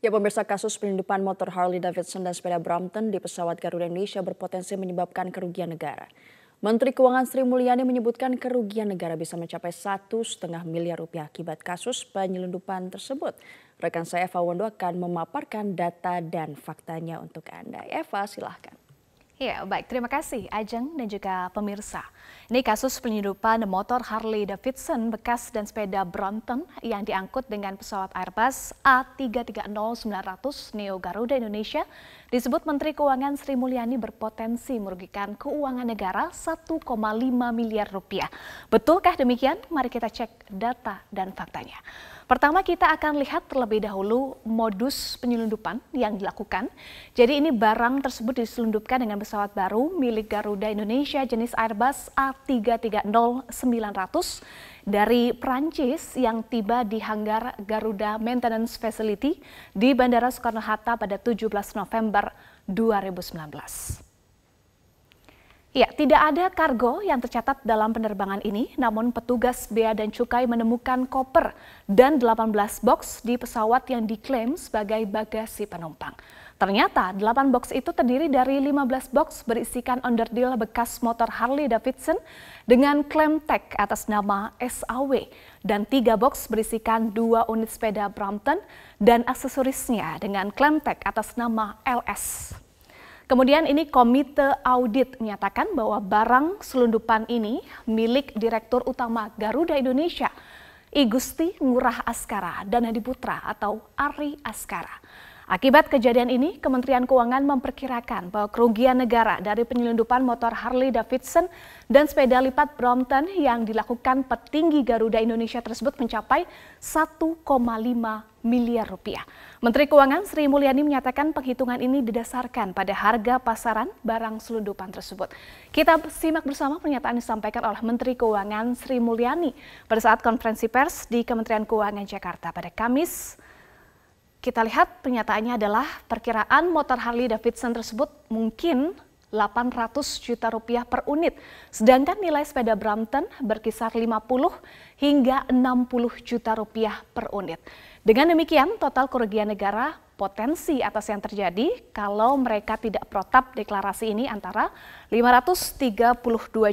Ya pemirsa kasus penyelundupan motor Harley Davidson dan sepeda Brompton di pesawat Garuda Indonesia berpotensi menyebabkan kerugian negara. Menteri Keuangan Sri Mulyani menyebutkan kerugian negara bisa mencapai satu setengah miliar rupiah akibat kasus penyelundupan tersebut. Rekan saya Eva Wondo akan memaparkan data dan faktanya untuk Anda. Eva, silahkan. Ya, baik. Terima kasih Ajeng dan juga pemirsa. Ini kasus penyeludupan motor Harley Davidson bekas dan sepeda Brompton yang diangkut dengan pesawat Airbus A330-900 Neo Garuda Indonesia disebut Menteri Keuangan Sri Mulyani berpotensi merugikan keuangan negara 1,5 miliar rupiah. Betulkah demikian? Mari kita cek data dan faktanya. Pertama kita akan lihat terlebih dahulu modus penyelundupan yang dilakukan. Jadi ini barang tersebut diselundupkan dengan pesawat baru milik Garuda Indonesia jenis Airbus A330-900 dari Prancis yang tiba di hanggar Garuda Maintenance Facility di Bandara Soekarno-Hatta pada 17 November 2019. Ya, tidak ada kargo yang tercatat dalam penerbangan ini, namun petugas Bea dan Cukai menemukan koper dan 18 box di pesawat yang diklaim sebagai bagasi penumpang. Ternyata 8 box itu terdiri dari 15 box berisikan onderdil bekas motor Harley Davidson dengan klaim tag atas nama SAW dan 3 box berisikan 2 unit sepeda Brompton dan aksesorisnya dengan klaim tag atas nama LS. Kemudian ini komite audit menyatakan bahwa barang selundupan ini milik Direktur Utama Garuda Indonesia, Igusti Ngurah Askara dan Hadi Putra atau Ari Askara. Akibat kejadian ini, Kementerian Keuangan memperkirakan bahwa kerugian negara dari penyelundupan motor Harley Davidson dan sepeda lipat Brompton yang dilakukan petinggi Garuda Indonesia tersebut mencapai 1,5 miliar rupiah. Menteri Keuangan Sri Mulyani menyatakan penghitungan ini didasarkan pada harga pasaran barang selundupan tersebut. Kita simak bersama pernyataan disampaikan oleh Menteri Keuangan Sri Mulyani pada saat konferensi pers di Kementerian Keuangan Jakarta pada Kamis kita lihat pernyataannya adalah perkiraan motor Harley Davidson tersebut mungkin 800 juta rupiah per unit, sedangkan nilai sepeda Brampton berkisar 50 hingga 60 juta rupiah per unit. Dengan demikian, total kerugian negara potensi atas yang terjadi kalau mereka tidak protap deklarasi ini antara 532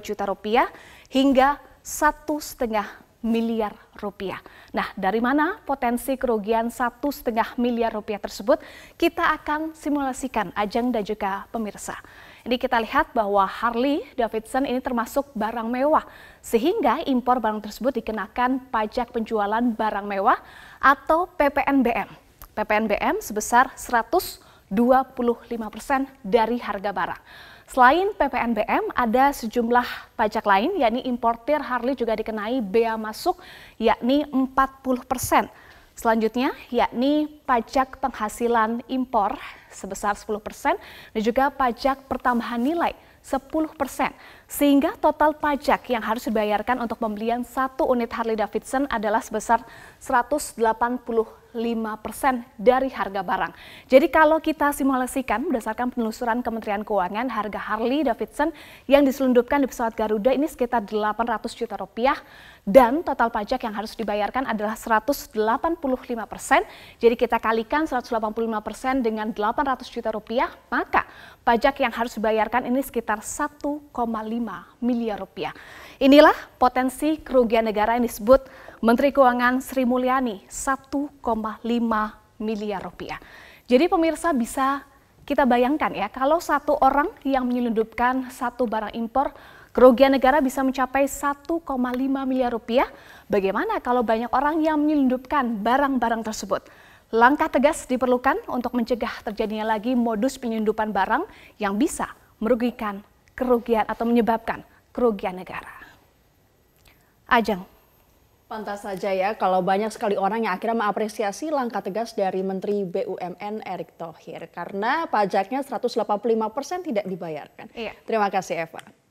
juta rupiah hingga satu setengah miliar rupiah. Nah, dari mana potensi kerugian satu setengah miliar rupiah tersebut? Kita akan simulasikan ajang dan juga pemirsa. Ini kita lihat bahwa Harley Davidson ini termasuk barang mewah, sehingga impor barang tersebut dikenakan pajak penjualan barang mewah atau PPNBM. PPNBM sebesar 125% dari harga barang. Selain PPNBM, ada sejumlah pajak lain, yakni importir Harley juga dikenai bea masuk, yakni 40 persen. Selanjutnya, yakni pajak penghasilan impor sebesar 10 persen dan juga pajak pertambahan nilai 10 persen. Sehingga total pajak yang harus dibayarkan untuk pembelian satu unit Harley Davidson adalah sebesar 180 dari harga barang. Jadi kalau kita simulasikan berdasarkan penelusuran Kementerian Keuangan, harga Harley Davidson yang diselundupkan di pesawat Garuda ini sekitar 800 juta rupiah dan total pajak yang harus dibayarkan adalah 185 Jadi kita kalikan 185 dengan 800 juta rupiah, maka pajak yang harus dibayarkan ini sekitar 1,5 miliar rupiah. Inilah potensi kerugian negara yang disebut Menteri Keuangan Sri Mulyani 1,5 miliar rupiah. Jadi pemirsa bisa kita bayangkan ya, kalau satu orang yang menyelundupkan satu barang impor, kerugian negara bisa mencapai 1,5 miliar rupiah. Bagaimana kalau banyak orang yang menyelundupkan barang-barang tersebut? Langkah tegas diperlukan untuk mencegah terjadinya lagi modus penyelundupan barang yang bisa merugikan kerugian atau menyebabkan kerugian negara. Ajeng, Pantas saja ya kalau banyak sekali orang yang akhirnya mengapresiasi langkah tegas dari Menteri BUMN Erick Thohir karena pajaknya 185 persen tidak dibayarkan. Iya. Terima kasih Eva.